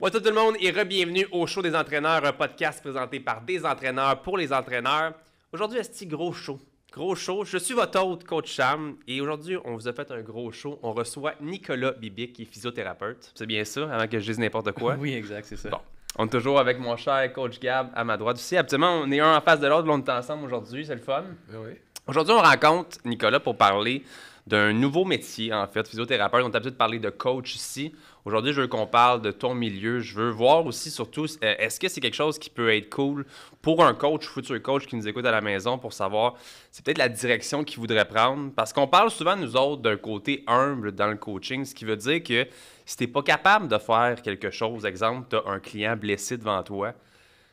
Bonjour tout le monde et re-bienvenue au show des entraîneurs, un podcast présenté par des entraîneurs pour les entraîneurs. Aujourd'hui, un gros show. Gros show. Je suis votre hôte, coach Cham, et aujourd'hui, on vous a fait un gros show. On reçoit Nicolas Bibic, qui est physiothérapeute. C'est bien ça, avant que je dise n'importe quoi. oui, exact, c'est ça. Bon. On est toujours avec mon cher coach Gab à ma droite aussi. Habituellement, on est un en face de l'autre, on est ensemble aujourd'hui, c'est le fun. Ben oui. Aujourd'hui, on rencontre Nicolas pour parler d'un nouveau métier, en fait, physiothérapeute. On est habitué de parler de coach ici. Aujourd'hui, je veux qu'on parle de ton milieu. Je veux voir aussi, surtout, euh, est-ce que c'est quelque chose qui peut être cool pour un coach, futur coach qui nous écoute à la maison pour savoir, c'est peut-être la direction qu'il voudrait prendre. Parce qu'on parle souvent, nous autres, d'un côté humble dans le coaching, ce qui veut dire que si tu n'es pas capable de faire quelque chose, exemple, tu as un client blessé devant toi,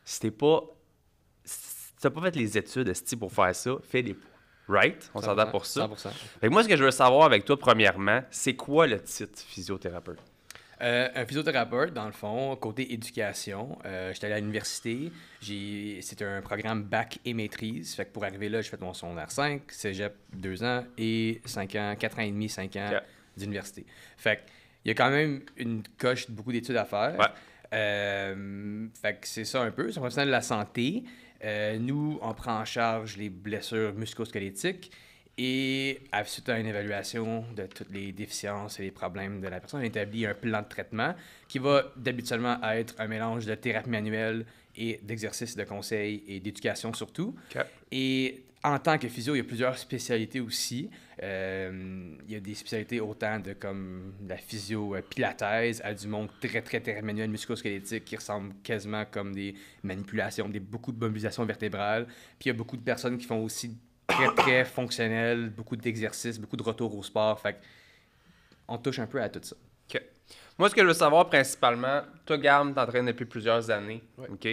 si tu pas tu n'as pas fait les études pour faire ça, fais des Right? On s'entend pour ça. 100%. Fait que moi, ce que je veux savoir avec toi, premièrement, c'est quoi le titre physiothérapeute? Euh, un physiothérapeute, dans le fond, côté éducation. Euh, j'étais à l'université. C'était un programme bac et maîtrise. Fait pour arriver là, j'ai fait mon secondaire 5, cégep 2 ans et 5 ans, 4 ans et demi, 5 ans d'université. Fait il y a quand même une coche de beaucoup d'études à faire. Euh, que c'est ça un peu. C'est un professionnel de la santé. nous, on prend en charge les blessures musculosquelettiques. Et suite à une évaluation de toutes les déficiences et les problèmes de la personne, on établit un plan de traitement qui va d'habituellement être un mélange de thérapie manuelle et d'exercices de conseil et d'éducation surtout. Et en tant que physio, il y a plusieurs spécialités aussi. Euh, il y a des spécialités autant de comme la physio euh, pilates à du monde très, très, très manuel musculosquelettique qui ressemble quasiment comme des manipulations, des, beaucoup de mobilisations vertébrales. Puis il y a beaucoup de personnes qui font aussi très, très fonctionnel, beaucoup d'exercices, beaucoup de retour au sport. Fait on touche un peu à tout ça. Moi, ce que je veux savoir principalement, toi, Garm, t'entraînes depuis plusieurs années. ok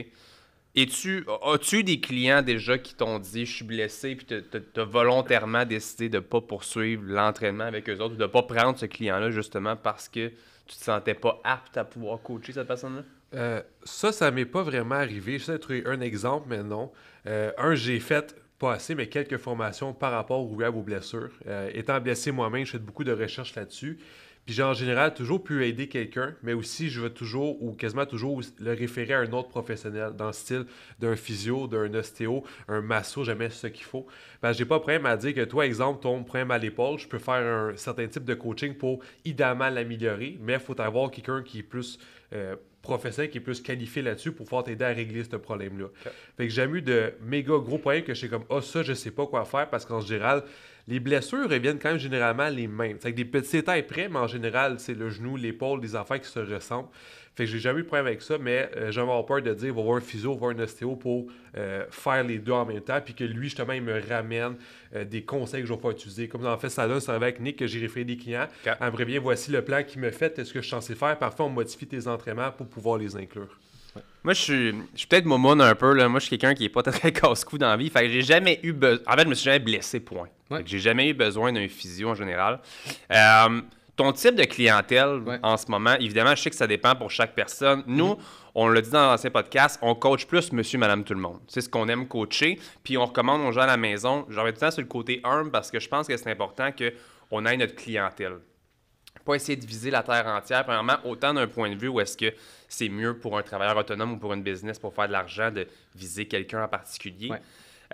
et tu as-tu des clients déjà qui t'ont dit je suis blessé puis tu as volontairement décidé de ne pas poursuivre l'entraînement avec eux autres ou de pas prendre ce client-là justement parce que tu te sentais pas apte à pouvoir coacher cette personne-là? Euh, ça, ça m'est pas vraiment arrivé. Je sais trouver un exemple, mais non. Euh, un, j'ai fait pas assez, mais quelques formations par rapport aux blessures. Euh, étant blessé moi-même, je fais beaucoup de recherches là-dessus. Puis j'ai en général toujours pu aider quelqu'un, mais aussi je veux toujours ou quasiment toujours le référer à un autre professionnel, dans le style d'un physio, d'un ostéo, un masso, jamais ce qu'il faut. Ben, j'ai pas de problème à dire que toi, exemple, ton problème à l'épaule, je peux faire un certain type de coaching pour idéalement l'améliorer, mais il faut avoir quelqu'un qui est plus euh, professeur qui peut se qualifier là-dessus pour pouvoir t'aider à régler ce problème-là. Fait que j'ai jamais eu de méga gros problème que je comme, ah, ça, je sais pas quoi faire parce qu'en général, les blessures reviennent quand même généralement les mêmes. C'est que des petits détails près, mais en général, c'est le genou, l'épaule, les affaires qui se ressemblent. Fait que j'ai jamais eu de problème avec ça, mais euh, j'ai avoir peur de dire va voir un physio, va voir un ostéo pour euh, faire les deux en même temps, puis que lui, justement, il me ramène euh, des conseils que je vais pouvoir utiliser. Comme dans le fait salon, c'est avec Nick que j'ai référé des clients. Elle me bien voici le plan qui me fait, est-ce que je suis censé faire Parfois, on modifie tes entraînements pour pouvoir les inclure. Moi, je suis, peut-être momone un peu. Là. Moi, je suis quelqu'un qui est pas très casse-cou dans la vie. Fait j'ai jamais eu En fait, je me suis jamais blessé, point. Je J'ai jamais eu besoin d'un physio en général. Euh, ton type de clientèle en ce moment, évidemment, je sais que ça dépend pour chaque personne. Mm-hmm. Nous, on l'a dit dans l'ancien podcast, on coach plus monsieur, madame, tout le monde. C'est ce qu'on aime coacher. Puis on recommande aux gens à la maison. J'en vais tout le temps sur le côté humble parce que je pense que c'est important qu'on aille notre clientèle pas essayer de viser la terre entière. Premièrement, autant d'un point de vue où est-ce que c'est mieux pour un travailleur autonome ou pour une business pour faire de l'argent de viser quelqu'un en particulier.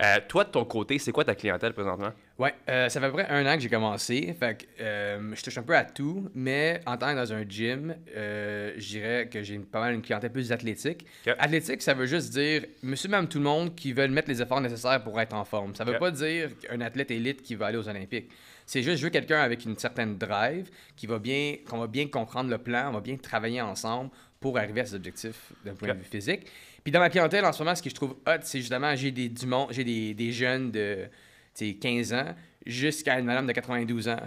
Euh, toi, de ton côté, c'est quoi ta clientèle présentement? Oui, euh, ça fait à peu près un an que j'ai commencé. Fait euh, je touche un peu à tout, mais en tant que dans un gym, je dirais que j'ai pas mal une clientèle plus athlétique. Athlétique, ça veut juste dire monsieur, même tout le monde qui veut mettre les efforts nécessaires pour être en forme. Ça veut pas dire qu'un athlète élite qui va aller aux Olympiques. C'est juste, je veux quelqu'un avec une certaine drive qui va bien, qu'on va bien comprendre le plan, on va bien travailler ensemble pour arriver à ses objectifs d'un point de vue physique. Puis dans ma clientèle, en ce moment, ce que je trouve hot, c'est justement, j'ai des, du j'ai des, jeunes de 15 ans jusqu'à une madame de 92 ans.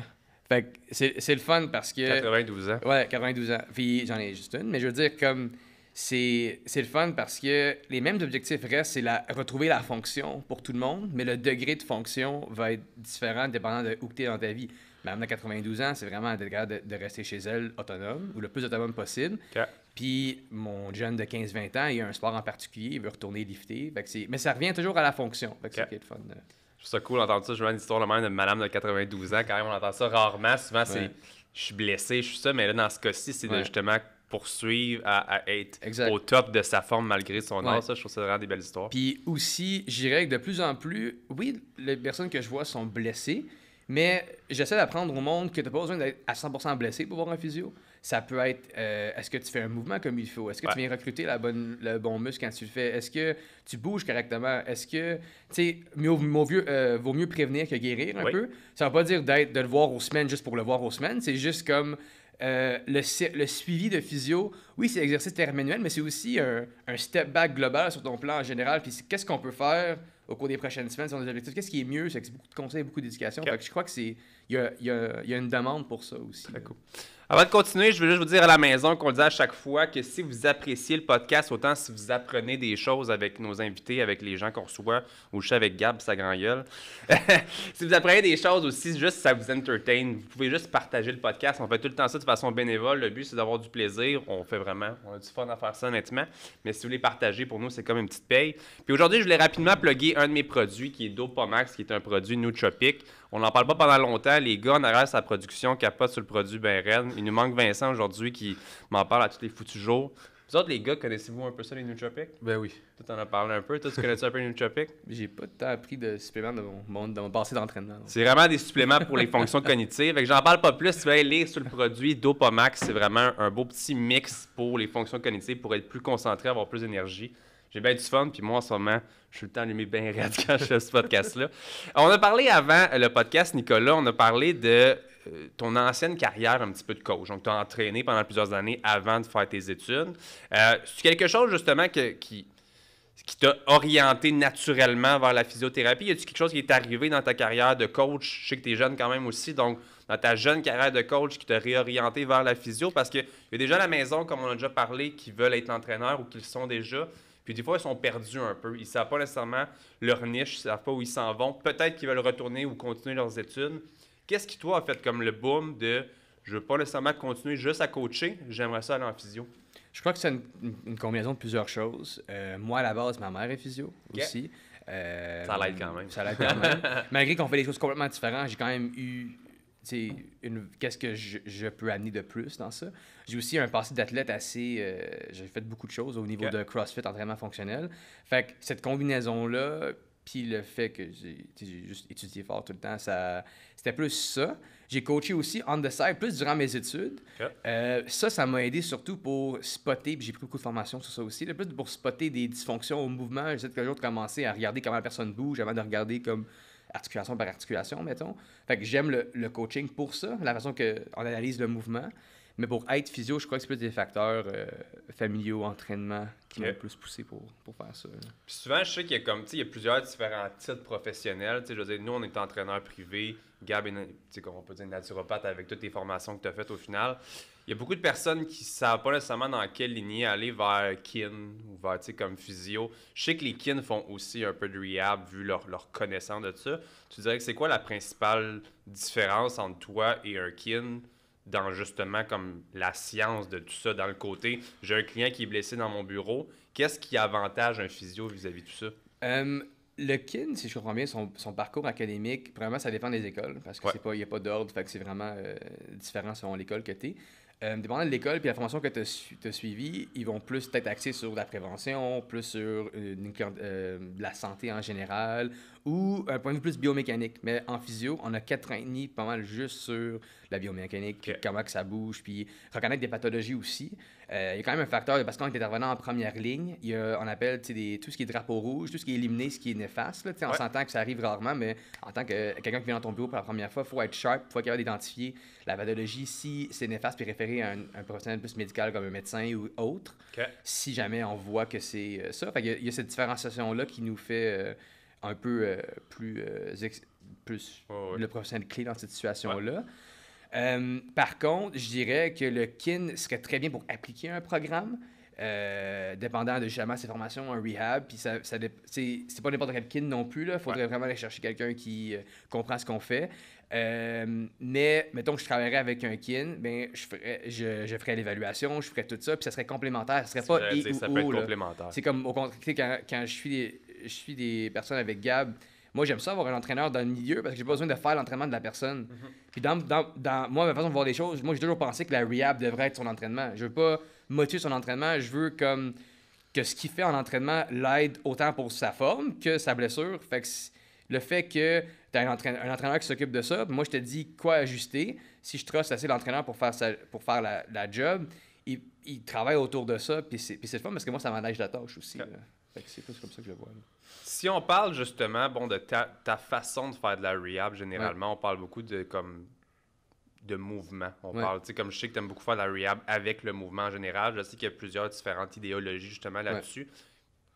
Fait que c'est, c'est le fun parce que. 92 ans. Ouais, 92 ans. Puis j'en ai juste une, mais je veux dire, comme c'est, le fun parce que les mêmes objectifs restent, c'est la, retrouver la fonction pour tout le monde, mais le degré de fonction va être différent dépendant de où tu es dans ta vie. Madame de 92 ans, c'est vraiment un degré de, rester chez elle autonome, ou le plus autonome possible. Puis mon jeune de 15-20 ans, il a un sport en particulier, il veut retourner lifter. mais ça revient toujours à la fonction. ça est le fun. Euh. Je trouve ça cool d'entendre ça. Je vois une histoire de même de madame de 92 ans. Quand même, on entend ça rarement. Souvent, c'est je suis blessé, je suis ça. Mais là, dans ce cas-ci, c'est justement poursuivre à, être au top de sa forme malgré son âge. Ça, je trouve ça vraiment des belles histoires. Puis aussi, j'irai que de plus en plus, oui, les personnes que je vois sont blessées, mais j'essaie d'apprendre au monde que tu n'as pas besoin d'être à 100% blessé pour voir un physio. Ça peut être euh, est-ce que tu fais un mouvement comme il faut Est-ce que tu viens recruter la bonne, le bon muscle quand tu le fais Est-ce que tu bouges correctement Est-ce que, tu sais, mieux, euh, vaut mieux prévenir que guérir un peu Ça ne pas dire d'être, de le voir aux semaines juste pour le voir aux semaines. C'est juste comme euh, le, suivi de physio, oui, c'est l'exercice terre mais c'est aussi un, step back global sur ton plan en général. Puis qu'est-ce qu'on peut faire au cours des prochaines semaines sur nos objectifs? Qu'est-ce qui est mieux? C'est beaucoup de conseils, beaucoup d'éducation. Je crois que c'est il y, a, une demande pour ça aussi. Avant de continuer, je veux juste vous dire à la maison qu'on le dit à chaque fois que si vous appréciez le podcast, autant si vous apprenez des choses avec nos invités, avec les gens qu'on reçoit, ou je suis avec Gab, sa grand gueule. si vous apprenez des choses aussi, juste ça vous entertain, vous pouvez juste partager le podcast. On fait tout le temps ça de façon bénévole. Le but, c'est d'avoir du plaisir. On fait vraiment, on a du fun à faire ça, honnêtement. Mais si vous voulez partager, pour nous, c'est comme une petite paye. Puis aujourd'hui, je voulais rapidement plugger un de mes produits qui est Dopamax, qui est un produit nootropic. On n'en parle pas pendant longtemps. Les gars en arrière sa production pas sur le produit ben Ren. Il nous manque Vincent aujourd'hui qui m'en parle à tous les foutus jours. Vous autres, les gars, connaissez-vous un peu ça, les Nootropics? Ben oui. Toi, en as parlé un peu. Toi, tu connais-tu un peu les Nootropics? J'ai pas tant appris de suppléments dans mon, monde, mon passé d'entraînement. C'est vraiment des suppléments pour les fonctions cognitives. Fait que j'en parle pas plus. Tu vas aller lire sur le produit Dopamax. C'est vraiment un beau petit mix pour les fonctions cognitives, pour être plus concentré, avoir plus d'énergie. J'ai bien du fun, puis moi en ce moment, je suis le temps allumé bien raide quand je fais ce podcast-là. Euh, on a parlé avant euh, le podcast, Nicolas, on a parlé de euh, ton ancienne carrière un petit peu de coach. Donc, tu as entraîné pendant plusieurs années avant de faire tes études. Euh, C'est quelque chose justement qui, qui t'a orienté naturellement vers la physiothérapie? Y a-t-il quelque chose qui est arrivé dans ta carrière de coach? Je sais que tu es jeune quand même aussi, donc dans ta jeune carrière de coach qui t'a réorienté vers la physio? Parce qu'il y a des gens à la maison, comme on a déjà parlé, qui veulent être entraîneurs ou qui le sont déjà. Puis des fois, ils sont perdus un peu. Ils ne savent pas nécessairement leur niche, ils ne savent pas où ils s'en vont. Peut-être qu'ils veulent retourner ou continuer leurs études. Qu'est-ce qui, toi, a fait comme le boom de je ne veux pas nécessairement continuer juste à coacher, j'aimerais ça aller en physio? Je crois que c'est une, combinaison de plusieurs choses. Euh, moi, à la base, ma mère est physio aussi. Euh, ça l'aide quand même. Ça l'aide quand même. Malgré qu'on fait des choses complètement différentes, j'ai quand même eu qu'est-ce que je, peux amener de plus dans ça. J'ai aussi un passé d'athlète assez. Euh, j'ai fait beaucoup de choses au niveau de CrossFit, entraînement fonctionnel. Fait que cette combinaison-là, puis le fait que j'ai juste étudié fort tout le temps, ça, c'était plus ça. J'ai coaché aussi on the side, plus durant mes études. Euh, ça, ça m'a aidé surtout pour spotter, puis j'ai pris beaucoup de formations sur ça aussi, le plus pour spotter des dysfonctions au mouvement. J'essaie toujours commencé à regarder comment la personne bouge avant de regarder comme articulation par articulation, mettons. Fait que j'aime le, coaching pour ça, la façon qu'on analyse le mouvement. Mais pour être physio, je crois que c'est plus des facteurs euh, familiaux, entraînement, qui m'ont le plus poussé pour, pour faire ça. Puis souvent, je sais qu'il y a comme, il y a plusieurs différents titres professionnels. Je veux dire, nous, on est entraîneur privé. Gab est, comme on peut dire, naturopathe avec toutes les formations que tu as faites au final. Il y a beaucoup de personnes qui ne savent pas nécessairement dans quelle lignée aller vers kin ou vers, tu sais, comme physio. Je sais que les kin font aussi un peu de rehab vu leur, connaissance de ça. Tu dirais que c'est quoi la principale différence entre toi et un kin dans justement comme la science de tout ça, dans le côté j'ai un client qui est blessé dans mon bureau, qu'est-ce qui avantage un physio vis-à-vis de tout ça? le kin, si je comprends bien, son, parcours académique, premièrement, ça dépend des écoles, parce qu'il n'y a pas d'ordre, fait que c'est vraiment euh, différent selon l'école que tu es. Euh, dépendant de l'école puis la formation que tu as, suivie, ils vont plus être axés sur la prévention, plus sur euh, la santé en général ou un euh, point de vue plus biomécanique. Mais en physio, on a quatre années pas mal juste sur la biomécanique, comment que ça bouge, puis reconnaître des pathologies aussi. Euh, il y a quand même un facteur, parce qu'on est intervenant en première ligne, il y a, on appelle des, tout ce qui est drapeau rouge, tout ce qui est éliminé, ce qui est néfaste. Là, on s'entend que ça arrive rarement, mais en tant que quelqu'un qui vient dans ton bureau pour la première fois, il faut être sharp, il faut être capable d'identifier la pathologie si c'est néfaste, puis référer à un, un, professionnel plus médical comme un médecin ou autre, si jamais on voit que c'est euh, ça. il, y a, cette différenciation-là qui nous fait un peu euh, plus, euh, plus le professionnel clé dans cette situation-là. Euh, par contre, je dirais que le kin serait très bien pour appliquer un programme. dépendant de justement ses formations, un rehab, puis ça, c'est pas n'importe quel KIN non plus, Il Faudrait vraiment aller chercher quelqu'un qui comprend ce qu'on fait. mais, mettons que je travaillerais avec un kin, ben, je ferais, je, l'évaluation, je ferais tout ça, puis ça serait complémentaire. Ça serait pas. ça peut être complémentaire. C'est comme, au contraire, quand, quand je suis je suis des personnes avec Gab. Moi, j'aime ça avoir un entraîneur dans le milieu parce que j'ai pas besoin de faire l'entraînement de la personne. Mhm. Puis dans, moi, ma façon de voir les choses, moi, j'ai toujours pensé que la rehab devrait être son entraînement. Je veux pas motiver son entraînement, je veux comme que ce qu'il fait en entraînement l'aide autant pour sa forme que sa blessure. Fait que le fait que tu as un, entraîneur qui s'occupe de ça, moi, je te dis quoi ajuster. Si je trust assez l'entraîneur pour faire, pour faire la, job, il, il, travaille autour de ça, puis c'est le fun parce que moi, ça m'allège la tâche aussi. C'est comme ça que je vois. Si on parle justement bon, de ta, façon de faire de la rehab, généralement, on parle beaucoup de comme de mouvement. On parle, tu sais, comme je sais que tu aimes beaucoup faire de la rehab avec le mouvement en général, je sais qu'il y a plusieurs différentes idéologies justement là-dessus.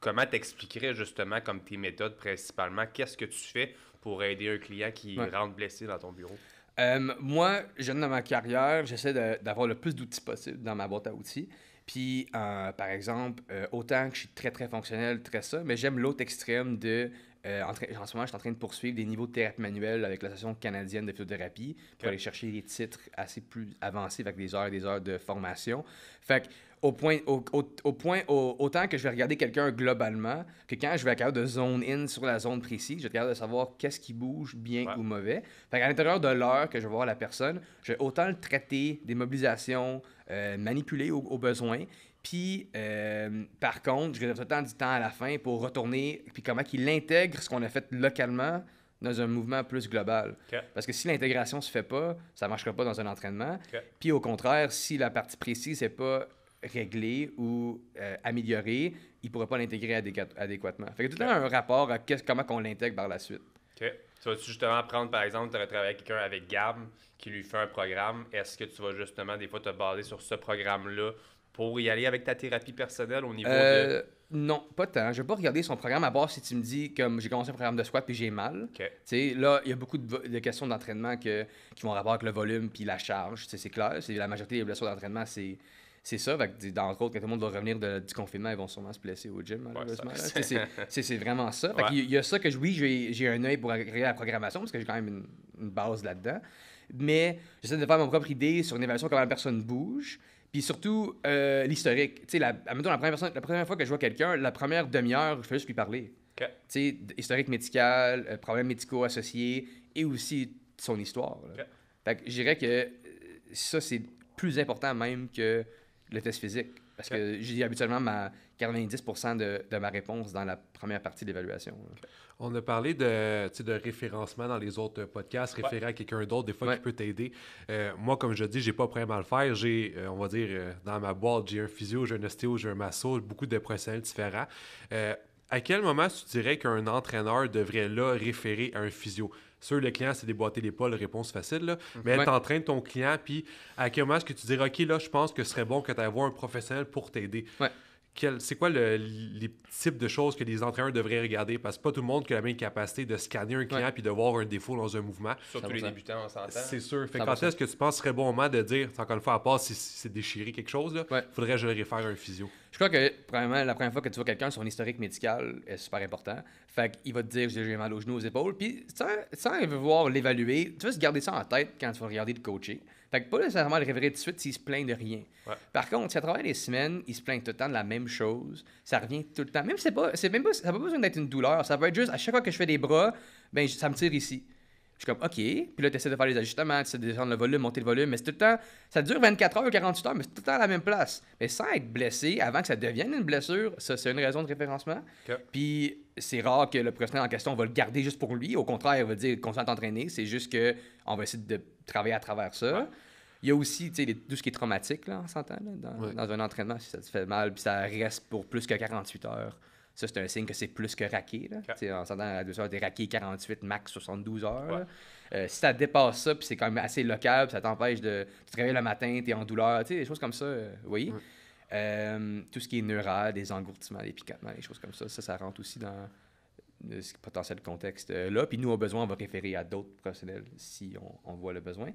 Comment t'expliquerais justement comme tes méthodes principalement? Qu'est-ce que tu fais pour aider un client qui rentre blessé dans ton bureau? Euh, moi, jeune dans ma carrière, j'essaie d'avoir le plus d'outils possible dans ma boîte à outils. Puis, euh, par exemple, euh, autant que je suis très, très fonctionnel, très ça, mais j'aime l'autre extrême de euh, en, ce moment, je suis en train de poursuivre des niveaux de thérapie manuelle avec l'Association canadienne de phytothérapie pour aller chercher des titres assez plus avancés avec des heures et des heures de formation. Fait au point, au, point autant que je vais regarder quelqu'un globalement, que quand je vais être capable de zone in sur la zone précise, je vais être capable de savoir qu'est-ce qui bouge, bien ou mauvais. Fait qu'à l'intérieur de l'heure que je vais voir la personne, je vais autant le traiter des mobilisations, euh, manipuler au, besoin, puis, euh, par contre, je réserve tout le temps du temps à la fin pour retourner, puis comment qu'il intègre ce qu'on a fait localement dans un mouvement plus global. Parce que si l'intégration se fait pas, ça ne marchera pas dans un entraînement. Puis, au contraire, si la partie précise n'est pas réglée ou euh, améliorée, il ne pourra pas l'intégrer adéquatement. adéquatement. Fait que tout le un rapport à comment qu'on l'intègre par la suite. Tu vas justement prendre, par exemple, tu aurais travaillé avec quelqu'un avec Gab qui lui fait un programme. Est-ce que tu vas justement, des fois, te baser sur ce programme-là pour y aller avec ta thérapie personnelle au niveau euh, de. Non, pas tant. Je vais pas regarder son programme à bord si tu me dis, comme j'ai commencé un programme de squat puis j'ai mal. là, il y a beaucoup de, questions d'entraînement qui vont avoir avec le volume puis la charge. C'est clair. La majorité des blessures d'entraînement, c'est c'est ça. dans, entre quand tout le monde va revenir de, du confinement, ils vont sûrement se blesser au gym, c'est vraiment ça. il y a ça que oui, j'ai un œil pour regarder la programmation, parce que j'ai quand même une, base là-dedans. Mais j'essaie de faire mon propre idée sur une évaluation, comment la personne bouge. Puis surtout, euh, l'historique. Tu sais, la, la première, fois que je vois quelqu'un, la première demi-heure, je fais juste lui parler. Tu sais, historique médical, euh, problèmes médicaux associés et aussi son histoire. je dirais que euh, ça, c'est plus important même que le test physique. Parce que j'ai habituellement ma 90 de, ma réponse dans la première partie de l'évaluation. On a parlé de, de référencement dans les autres podcasts, référer à quelqu'un d'autre, des fois qui peut t'aider. Euh, moi, comme je dis, j'ai pas de problème à le faire. J'ai, euh, on va dire, euh, dans ma boîte, j'ai un physio, j'ai un ostéo, j'ai un masso, beaucoup de professionnels différents. à quel moment tu dirais qu'un entraîneur devrait là référer à un physio? seul le client, c'est déboîter l'épaule, réponse facile. Là. Mm-hmm. Mais train de ton client, puis à quel moment est-ce que tu diras, « OK, là, je pense que ce serait bon que tu aies un professionnel pour t'aider c'est quoi le, les types de choses que les entraîneurs devraient regarder? Parce que pas tout le monde a la même capacité de scanner un client puis de voir un défaut dans un mouvement. Surtout les débutants, on s'entend. C'est sûr. Fait quand est-ce que tu penses serait bon moment de dire, encore une fois, à part si c'est déchiré quelque chose, il faudrait je un physio? Je crois que, la première fois que tu vois quelqu'un, son historique médical est super important. Fait qu'il va te dire, j'ai mal aux genoux, aux épaules. Puis, sans, veut voir l'évaluer, tu vas se garder ça en tête quand tu vas regarder le coaching fait que pas nécessairement le révéler tout de suite s'il se plaint de rien. Par contre, si à travers les semaines, il se plaint tout le temps de la même chose, ça revient tout le temps. Même si c'est pas, c'est pas, ça n'a pas besoin d'être une douleur. Ça peut être juste, à chaque fois que je fais des bras, ben, ça me tire ici. Je suis comme, OK. Puis là, tu essaies de faire les ajustements, tu essaies de descendre le volume, monter le volume. Mais c'est tout le temps, ça dure 24 heures, 48 heures, mais c'est tout le temps à la même place. Mais sans être blessé, avant que ça devienne une blessure, ça, c'est une raison de référencement. Puis c'est rare que le professionnel en question va le garder juste pour lui. Au contraire, il va dire, qu'on s'est t'entraîner. C'est juste qu'on va essayer de travailler à travers ça. Il y a aussi tout ce qui est traumatique, là, on dans, dans, un entraînement, si ça te fait mal, puis ça reste pour plus que 48 heures. Ça, c'est un signe que c'est plus que raqué. En s'entendant à 2 heures, des raqué 48, max 72 heures. Euh, si ça dépasse ça, puis c'est quand même assez local, ça t'empêche de. Tu te réveiller le matin, t'es en douleur, des choses comme ça, euh, voyez? Euh, tout ce qui est neural, des engourdissements, des picotements, des choses comme ça, ça, ça rentre aussi dans ce potentiel contexte-là. Puis nous, au besoin, on va référer à d'autres professionnels si on, voit le besoin.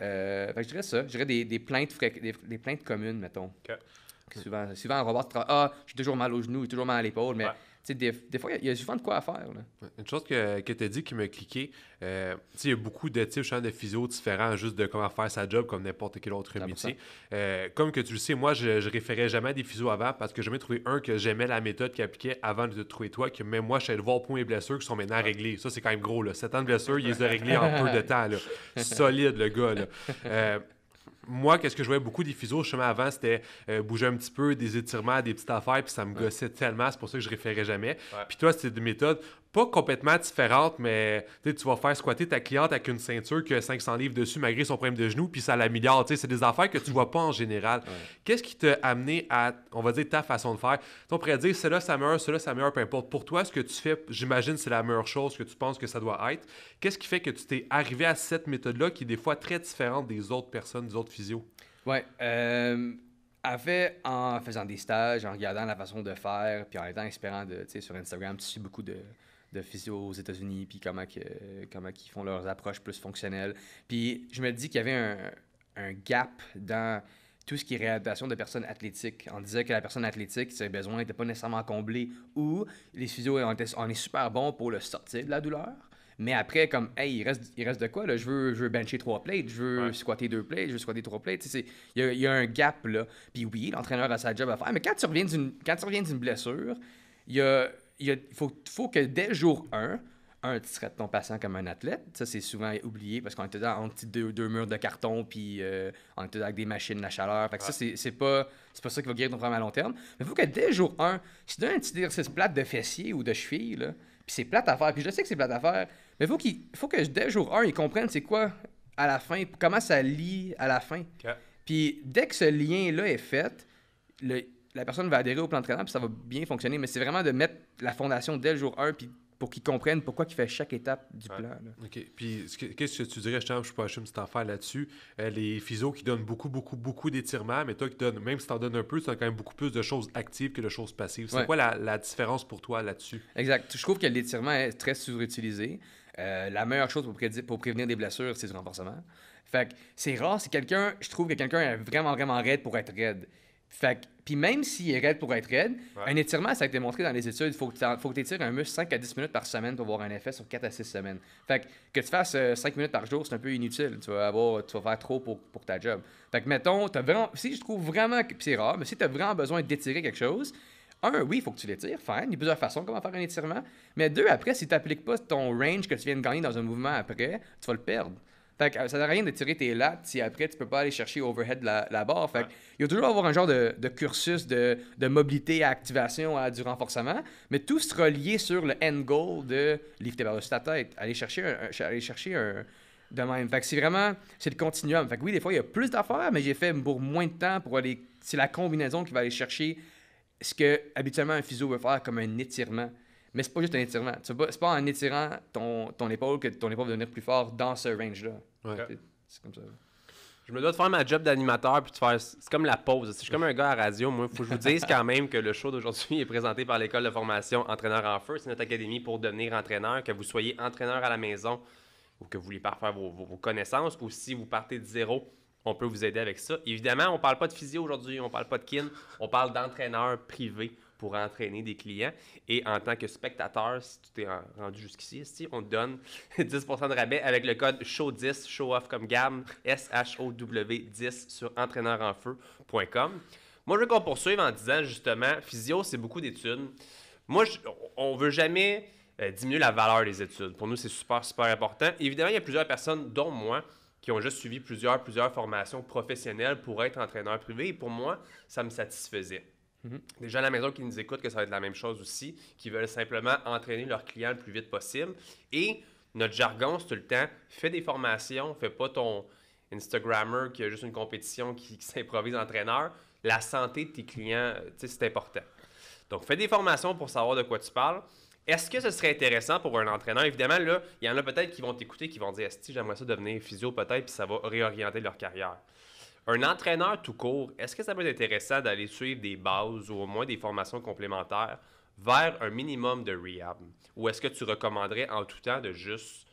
je dirais ça. Je dirais des, plaintes, des, plaintes communes, mettons. OK. Souvent, souvent, Robert travaille. Ah, j'ai toujours mal au genou, toujours mal à l'épaule, mais. tu Des, des, fois, il y a souvent de quoi faire. Une chose que, tu as dit qui m'a cliqué, euh, sais il y a beaucoup de types de physios différents juste de comment faire sa job comme n'importe quel autre métier. Euh, comme que tu le sais, moi, je, je référais jamais des physios avant parce que j'ai jamais trouvé un que j'aimais la méthode qu'il appliquait avant de trouver toi, que même moi, je suis allé voir pour mes blessures qui sont maintenant réglées. Ça, c'est quand même gros. Là. 7 ans de blessures, il les a réglées en peu de temps. Solide, le gars. Là. Euh, moi, qu'est-ce que je voyais beaucoup au chemin avant, c'était euh, bouger un petit peu, des étirements, des petites affaires, puis ça me gossait tellement, c'est pour ça que je référais jamais. Puis toi, c'était des méthodes pas complètement différente, mais tu vas faire squatter ta cliente avec une ceinture qui a 500 livres dessus malgré son problème de genou, puis ça l'améliore. C'est des affaires que tu vois pas en général. Qu'est-ce qui t'a amené à, on va dire, ta façon de faire? On pourrait dire, ça meurt, cela ça meurt, peu importe. Pour toi, ce que tu fais, j'imagine, c'est la meilleure chose que tu penses que ça doit être. Qu'est-ce qui fait que tu t'es arrivé à cette méthode-là qui est des fois très différente des autres personnes, des autres physios? Ouais. Euh... En en faisant des stages, en regardant la façon de faire, puis en étant inspirant de, sur Instagram, tu suis beaucoup de, de physio aux États-Unis, puis comment, que, comment ils font leurs approches plus fonctionnelles. Puis je me dis qu'il y avait un, un, gap dans tout ce qui est réadaptation de personnes athlétiques. On disait que la personne athlétique, ses besoins n'étaient pas nécessairement comblés, ou les physios, on, on est super bon pour le sortir de la douleur, mais après, comme, hey, il reste, il reste de quoi, là? Je veux, je veux bencher trois plates, je veux squatter deux plates, je veux squatter trois plates. Il y, y, a un gap, là. Puis oui, l'entraîneur a sa job à faire, mais quand tu reviens d'une blessure, il y a il faut, que dès jour 1, un, tu traites ton patient comme un athlète. Ça, c'est souvent oublié parce qu'on était dans entre deux, deux murs de carton, puis euh, on était avec des machines, la chaleur. ça, c'est, pas, c'est pas ça qui va guérir ton problème à long terme. Mais il faut que dès jour 1, si tu donnes un petit exercice plate de fessier ou de cheville, puis c'est plate à faire, puis je sais que c'est plate à faire, mais faut faut que dès jour 1, ils comprennent c'est quoi à la fin, comment ça lie à la fin. Puis dès que ce lien-là est fait, le, la personne va adhérer au plan de traitement, puis ça va bien fonctionner. Mais c'est vraiment de mettre la fondation dès le jour 1, puis pour qu'ils comprennent pourquoi il fait chaque étape du plan. OK. Puis, qu'est-ce que tu dirais, je ne peux pas acheter une petite affaire là-dessus. Euh, les physios qui donnent beaucoup, beaucoup, beaucoup d'étirements, mais toi qui donnes, même si tu en donnes un peu, tu as quand même beaucoup plus de choses actives que de choses passives. C'est quoi la, différence pour toi là-dessus? Exact. Je trouve que l'étirement est très surutilisé. utilisé. Euh, la meilleure chose pour, pour prévenir des blessures, c'est du renforcement. Fait que c'est rare C'est quelqu'un, je trouve que quelqu'un est vraiment, vraiment raide pour être raide. Fait puis même s'il est raide pour être raide, un étirement, ça a été démontré dans les études, il faut que tu étires un muscle 5 à 10 minutes par semaine pour avoir un effet sur 4 à 6 semaines. Fait que, que tu fasses 5 euh, minutes par jour, c'est un peu inutile. Tu vas, avoir, tu faire trop pour, pour ta job. Fait que, mettons, si je trouve vraiment que c'est rare, mais si tu as vraiment besoin d'étirer quelque chose, un, oui, il faut que tu l'étires, fine. Il y a plusieurs façons comment faire un étirement. Mais deux, après, si tu n'appliques pas ton range que tu viens de gagner dans un mouvement après, tu vas le perdre. Ça euh, ça sert à rien de tirer tes lattes si après tu peux pas aller chercher overhead la, la barre. Fait il va toujours avoir un genre de, cursus de, mobilité à activation à du renforcement, mais tout se relier sur le end goal de lifter par-dessus ta tête, aller chercher aller chercher un de même. c'est vraiment, c'est le continuum. oui, des fois, il y a plus d'affaires, mais j'ai fait pour moins de temps pour aller. C'est la combinaison qui va aller chercher ce que habituellement un physio veut faire comme un étirement. Mais c'est pas juste un étirement. C'est pas, pas en étirant ton, ton, épaule que ton épaule va devenir plus fort dans ce range-là. Ouais. C'est comme ça. Je me dois de faire ma job d'animateur puis de faire. C'est comme la pause. Je suis comme un gars à radio. Moi, il faut que je vous dise quand même que le show d'aujourd'hui est présenté par l'école de formation Entraîneur en Feu. C'est notre académie pour devenir entraîneur. Que vous soyez entraîneur à la maison ou que vous voulez parfaire vos, vos, connaissances ou si vous partez de zéro, on peut vous aider avec ça. Évidemment, on ne parle pas de physio aujourd'hui, on ne parle pas de kin, on parle d'entraîneur privé pour entraîner des clients. Et en tant que spectateur, si tu t'es rendu jusqu'ici, on te donne 10 de rabais avec le code SHOW10, show off comme gamme, S-H-O-W-10 sur entraîneurenfeu.com. Moi, je veux qu'on poursuive en disant justement, physio, c'est beaucoup d'études. Moi, je, on veut jamais euh, diminuer la valeur des études. Pour nous, c'est super, super important. Évidemment, il y a plusieurs personnes, dont moi, qui ont juste suivi plusieurs, plusieurs formations professionnelles pour être entraîneur privé. Et pour moi, ça me satisfaisait. Mhm. Des gens à la maison qui nous écoutent que ça va être la même chose aussi, qui veulent simplement entraîner leurs clients le plus vite possible. Et notre jargon, c'est tout le temps, fais des formations, fais pas ton Instagrammer qui a juste une compétition qui, s'improvise entraîneur. La santé de tes clients, euh, c'est important. Donc, fais des formations pour savoir de quoi tu parles. Est-ce que ce serait intéressant pour un entraîneur? Évidemment, là, il y en a peut-être qui vont t'écouter, qui vont dire, si j'aimerais ça devenir physio peut-être, puis ça va réorienter leur carrière. Un entraîneur tout court, est-ce que ça peut être intéressant d'aller suivre des bases ou au moins des formations complémentaires vers un minimum de rehab? Ou est-ce que tu recommanderais en tout temps de juste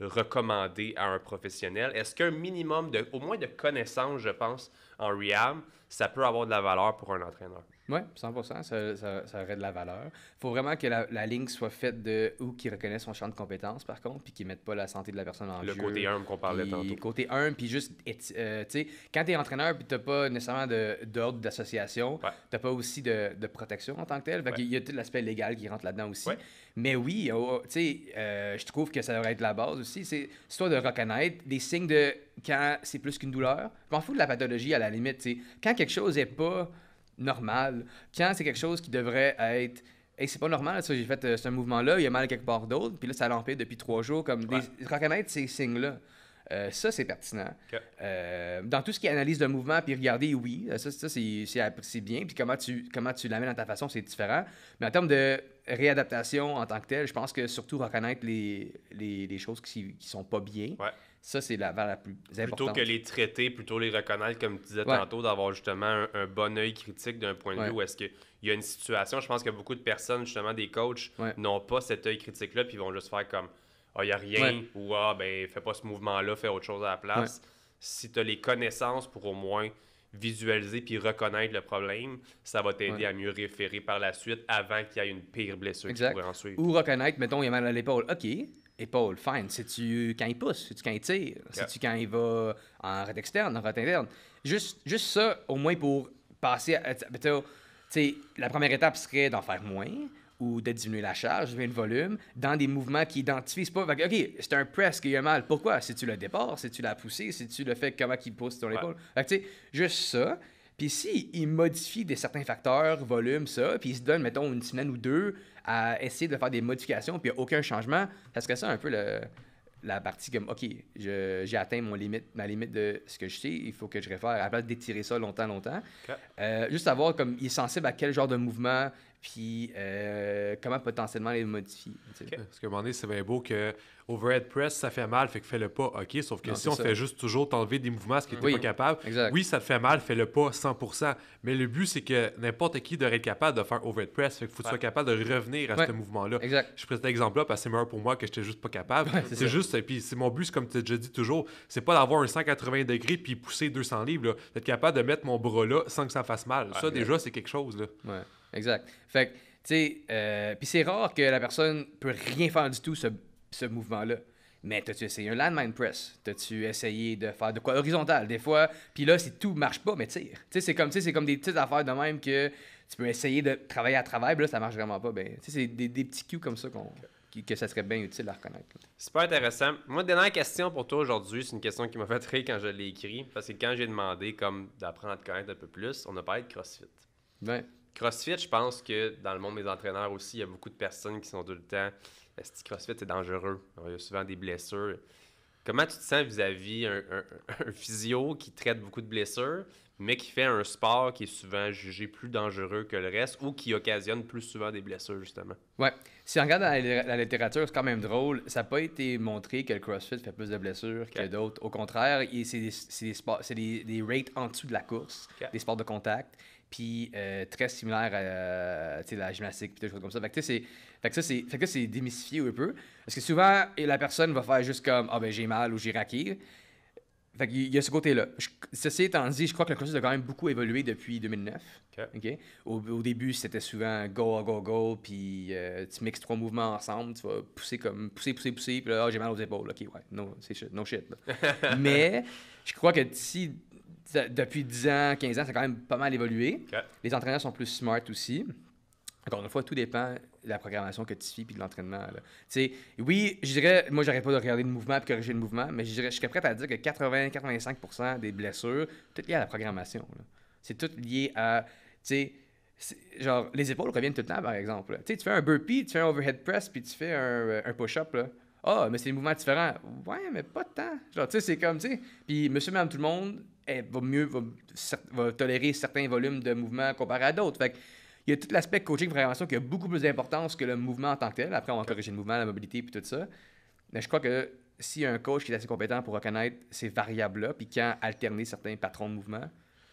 recommander à un professionnel? Est-ce qu'un minimum, de, au moins de connaissances, je pense, en rehab, ça peut avoir de la valeur pour un entraîneur? Oui, 100 ça, ça, ça, aurait de la valeur. Il faut vraiment que la, la, ligne soit faite de ou qui reconnaissent son champ de compétences, par contre, puis qui ne mette pas la santé de la personne en jeu. Le côté humble qu'on parlait puis, tantôt. Côté humble, puis juste, euh, tu sais, quand tu es entraîneur puis tu n'as pas nécessairement d'ordre d'association, tu n'as pas aussi de, de, protection en tant que telle. Il y a tout l'aspect légal qui rentre là-dedans aussi. Mais oui, oh, oh, tu sais, euh, je trouve que ça devrait être la base aussi. C'est histoire de reconnaître des signes de quand c'est plus qu'une douleur. Je m'en fous de la pathologie à la limite, tu sais. Quand quelque chose n'est pas normal, quand c'est quelque chose qui devrait être et c'est pas normal, ça, j'ai fait euh, ce mouvement-là, il y a mal quelque part d'autre, puis là, ça l'empire depuis trois jours. Comme Reconnaître ces signes-là, euh, ça, c'est pertinent. Euh, dans tout ce qui analyse de mouvement, puis regarder, oui, ça, ça c'est bien, puis comment tu, comment tu l'amènes dans ta façon, c'est différent. Mais en termes de réadaptation en tant que tel je pense que surtout reconnaître les, les, choses qui, sont pas bien, ça, c'est la valeur la plus importante. Plutôt que les traiter, plutôt les reconnaître, comme tu disais tantôt, d'avoir justement un, bon œil critique d'un point de vue où est-ce qu'il y a une situation. Je pense que beaucoup de personnes, justement, des coachs, n'ont pas cet œil critique-là, puis vont juste faire comme oh, il n'y a rien, ou Ah, ben, fais pas ce mouvement-là, fais autre chose à la place. Si tu as les connaissances pour au moins visualiser puis reconnaître le problème, ça va t'aider à mieux référer par la suite avant qu'il y ait une pire blessure qui pourrait en suivre. Ou reconnaître, mettons, il y a mal à l'épaule. OK, épaule, fine. C'est-tu quand il pousse? C'est-tu quand il tire? C'est-tu quand il va en rate externe, en rate interne? Juste, juste ça, au moins pour passer à. sais, la première étape serait d'en faire moins ou de diminuer la charge, diminuer le volume, dans des mouvements qui identifient pas. OK, c'est un press qui a mal. Pourquoi? Si tu le départ? si tu la poussée? si tu le fait comment il pousse ton l'épaule? juste ça. Puis s'il il modifie des certains facteurs, volume, ça, puis il se donne, mettons, une semaine ou deux à essayer de faire des modifications, puis aucun changement, parce que ça un peu le, la partie comme, OK, j'ai atteint mon limite, ma limite de ce que je sais, il faut que je réfère, à la d'étirer ça longtemps, longtemps. Euh, juste savoir, comme, il est sensible à quel genre de mouvement, puis euh, comment potentiellement les modifier. Parce qu'à un moment donné, c'est bien beau que overhead press, ça fait mal, fait que fais le pas, OK. Sauf que si on fait juste toujours t'enlever des mouvements, ce qui n'était pas capable, oui, ça te fait mal, fais le pas 100%. Mais le but, c'est que n'importe qui devrait être capable de faire overhead press. Fait que faut que tu sois capable de revenir à ce mouvement-là. Je prends cet exemple-là parce que c'est meilleur pour moi que je n'étais juste pas capable. c'est juste, et puis c'est mon but, comme tu as déjà dit toujours, c'est pas d'avoir un 180 degrés puis pousser 200 livres, d'être capable de mettre mon bras là sans que ça fasse mal. ça, déjà, c'est quelque chose. Là. Exact. Fait tu sais, euh, puis c'est rare que la personne peut rien faire du tout, ce, ce mouvement-là. Mais t'as-tu essayé un landmine press? T'as-tu essayé de faire de quoi horizontal? Des fois, puis là, si tout marche pas, mais tire. Tu sais, c'est comme, des petites affaires de même que tu peux essayer de travailler à travail là, ça marche vraiment pas. Ben, tu sais, c'est des, petits cues comme ça que ça serait bien utile à reconnaître. Super intéressant. Moi, dernière question pour toi aujourd'hui, c'est une question qui m'a fait rire quand je l'ai écrit, parce que quand j'ai demandé comme d'apprendre à te connaître un peu plus, on a parlé de CrossFit. Ouais. CrossFit, je pense que dans le monde des entraîneurs aussi, il y a beaucoup de personnes qui sont tout le temps ce que CrossFit est dangereux. il y a souvent des blessures. Comment tu te sens vis-à-vis -vis un, physio qui traite beaucoup de blessures, mais qui fait un sport qui est souvent jugé plus dangereux que le reste ou qui occasionne plus souvent des blessures, justement? Ouais. Si on regarde la, littérature, c'est quand même drôle. Ça n'a pas été montré que le CrossFit fait plus de blessures que d'autres. Au contraire, c'est des, rates en dessous de la course, des sports de contact, puis euh, très similaire à la gymnastique, puis des choses comme ça. Fait que, c'est, fait ça, c'est, démystifié un peu. Parce que souvent, la personne va faire juste comme Ah, ben j'ai mal ou j'ai raqué. Fait il y a ce côté-là. Ceci étant dit, je crois que le processus a quand même beaucoup évolué depuis 2009. Au, début, c'était souvent go, go, go, puis euh, tu mixes trois mouvements ensemble, tu vas pousser, comme, pousser, pousser, pousser, puis là, ah, j'ai mal aux épaules. OK, ouais, no, shit, Mais je crois que si, depuis 10 ans, 15 ans, ça a quand même pas mal évolué. Les entraîneurs sont plus smart aussi. Encore une fois, tout dépend la programmation que tu fais puis de l'entraînement. Oui, je dirais, moi, j'arrête pas de regarder le mouvement et corriger le mouvement, mais je dirais, je serais prêt à dire que 80-85 des blessures, tout lié à la programmation. C'est tout lié à. tu Genre, les épaules reviennent tout le temps, par exemple. Tu fais un burpee, tu fais un overhead press, puis tu fais un, euh, push-up. Ah, mais c'est des mouvements différents. Ouais, mais pas tant. Genre, tu sais, c'est comme, tu sais. Puis, monsieur, madame, tout le monde eh, va mieux, va, tolérer certains volumes de mouvements comparés à d'autres il y a tout l'aspect coaching prévention qui a beaucoup plus d'importance que le mouvement en tant que tel. Après, on va corriger le mouvement, la mobilité, puis tout ça. Mais je crois que si un coach qui est assez compétent pour reconnaître ces variables-là, puis quand alterner certains patrons de mouvement,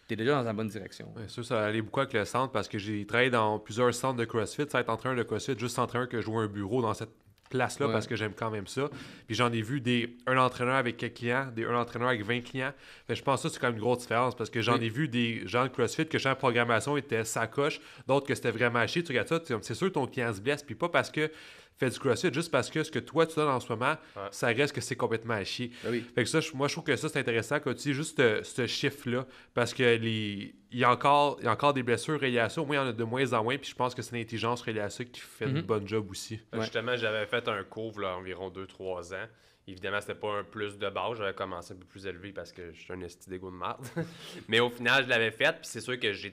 tu es déjà dans la bonne direction. Bien sûr, ça allait beaucoup avec le centre parce que j'ai travaillé dans plusieurs centres de CrossFit, ça être entraîneur de CrossFit, juste entraîneur que je joue un bureau dans cette place-là parce que j'aime quand même ça. Puis j'en ai vu des un entraîneur avec quelques clients, des un entraîneur avec 20 clients. mais je pense que ça, c'est quand même une grosse différence parce que j'en ai vu des gens de CrossFit que en programmation était sacoche, d'autres que c'était vraiment chier. Tu regardes ça, c'est sûr que ton client se blesse, puis pas parce que fais du CrossFit juste parce que ce que toi, tu donnes en ce moment, ça reste que c'est complètement à chier. Ben fait que ça, moi, je trouve que ça, c'est intéressant que tu dis juste euh, ce, chiffre-là, parce que les... Il y, a encore, il encore des blessures reliées à ça. Au moins, il y en a de moins en moins. Puis je pense que c'est l'intelligence reliée à qui fait le bon mhm. bonne job aussi. Euh, justement, j'avais fait un cours, là, environ 2-3 ans. Évidemment, c'était pas un plus de base. J'avais commencé un peu plus élevé parce que je suis un esti d'égo de merde. Mais au final, je l'avais fait. Puis c'est sûr que j'ai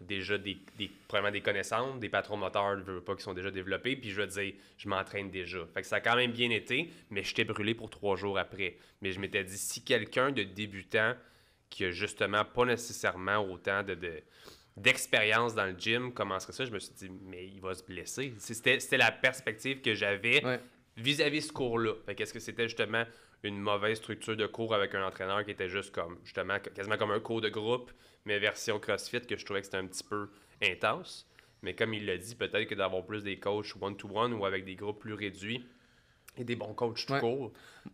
déjà des, probablement des connaissances, des patrons moteurs, je pas, qui sont déjà développés, puis je veux dire, je m'entraîne déjà. Fait que ça a quand même bien été, mais j'étais brûlé pour trois jours après. Mais je m'étais dit, si quelqu'un de débutant qui n'a justement pas nécessairement autant de, d'expérience dans le gym, comment ça? Je me suis dit, mais il va se blesser. C'était, la perspective que j'avais vis-à-vis ce cours-là. Fait qu'est-ce que c'était justement une mauvaise structure de cours avec un entraîneur qui était juste comme, justement, quasiment comme un cours de groupe, mais version CrossFit, que je trouvais que c'était un petit peu intense. Mais comme il l'a dit, peut-être que d'avoir plus des coachs one to -one, ou avec des groupes plus réduits, et des bons coachs tout court,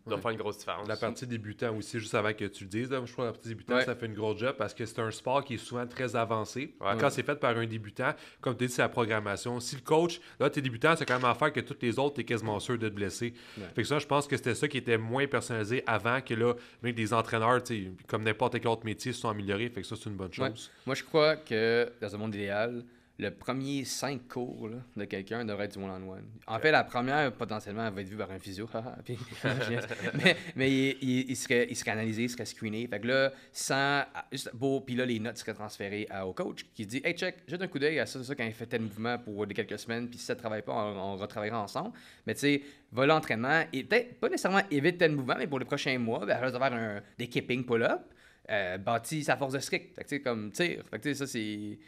ça faire une grosse différence. La partie débutant aussi, juste avant que tu le dises, je crois que la partie débutant, ça fait une grosse job parce que c'est un sport qui est souvent très avancé. Quand c'est fait par un débutant, comme tu dis, c'est la programmation. Si le coach, là, tu es débutant, c'est quand même affaire que tous les autres, es quasiment sûr de te blesser. Fait que ça, je pense que c'était ça qui était moins personnalisé avant que là, même des entraîneurs, comme n'importe quel autre métier, se sont améliorés. Fait que ça, c'est une bonne chose. Moi, je crois que dans un monde idéal, le premier 5 cours de quelqu'un devrait être du one-on-one. En fait, la première, potentiellement, elle va être vue par un physio. mais, mais il, serait, analysé, il serait screené. Fait que là, sans, ah, beau, puis là, les notes seraient transférées au coach qui dit Hey, check, jette un coup d'œil à ça, ça, quand il fait tel mouvement pour des quelques semaines, puis si ça ne travaille pas, on, retravaillera ensemble. Mais tu sais, va l'entraînement, et peut-être pas nécessairement évite tel mouvement, mais pour les prochains mois, ben, elle va faire un, des keeping pull-up, euh, bâti sa force de strict. tu sais, comme tir, ça, c'est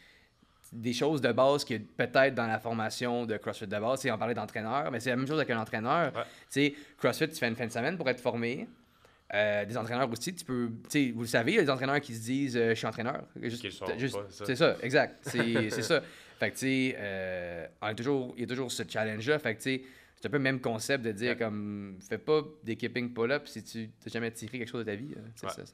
des choses de base qui est peut-être dans la formation de CrossFit de base, c'est on parlait d'entraîneur, mais c'est la même chose avec un entraîneur. Tu sais, CrossFit, tu fais une fin de semaine pour être formé. Euh, des entraîneurs aussi, tu peux, vous le savez, il y a des entraîneurs qui se disent euh, je suis entraîneur. c'est ça, exact. C'est ça. Fait tu sais, euh, il y a toujours ce challenge-là. Fait tu sais, c'est un peu le même concept de dire, comme, fais pas des kipping pull-up si tu n'as jamais tiré quelque chose de ta vie. Ouais. Ça, ça,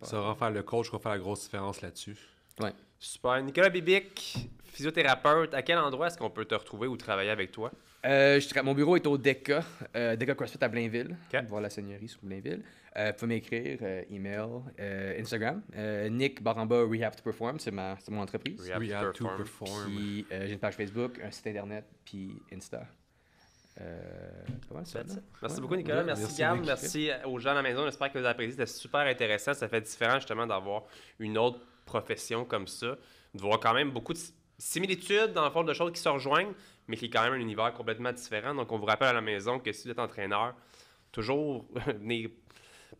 ça, va faire le coach va faire la grosse différence là-dessus. Ouais. Super. Nicolas Bibic, physiothérapeute, à quel endroit est-ce qu'on peut te retrouver ou travailler avec toi? Euh, mon bureau est au DECA, euh, DECA CrossFit à Blainville. Okay. Voir la seigneurie sur Blainville. Euh, vous pouvez m'écrire, euh, email, Instagram. Nick Baramba Rehab to Perform, c'est ma... mon entreprise. Rehab, to Perform. J'ai une page Facebook, un site internet, puis Insta. Merci beaucoup, Nicolas. merci, merci Merci aux gens à la maison. J'espère que vous avez apprécié. C'était super intéressant. Ça fait différent, justement, d'avoir une autre profession comme ça, de voir quand même beaucoup de similitudes dans le fond de choses qui se rejoignent, mais qui est quand même un univers complètement différent. Donc, on vous rappelle à la maison que si vous êtes entraîneur, toujours venez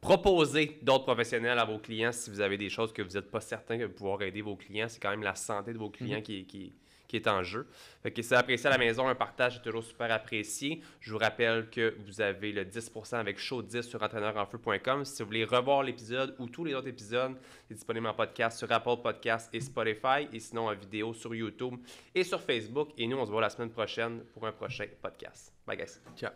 proposer d'autres professionnels à vos clients si vous avez des choses que vous n'êtes pas certain que pouvoir aider vos clients. C'est quand même la santé de vos clients mhm. qui, qui qui est en jeu. Fait que c'est apprécié à la maison, un partage est toujours super apprécié. Je vous rappelle que vous avez le 10% avec Show 10 sur entraîneurenfeu.com. Si vous voulez revoir l'épisode ou tous les autres épisodes, c'est disponible en podcast sur Apple Podcast et Spotify et sinon en vidéo sur YouTube et sur Facebook. Et nous, on se voit la semaine prochaine pour un prochain podcast. Bye guys. Ciao.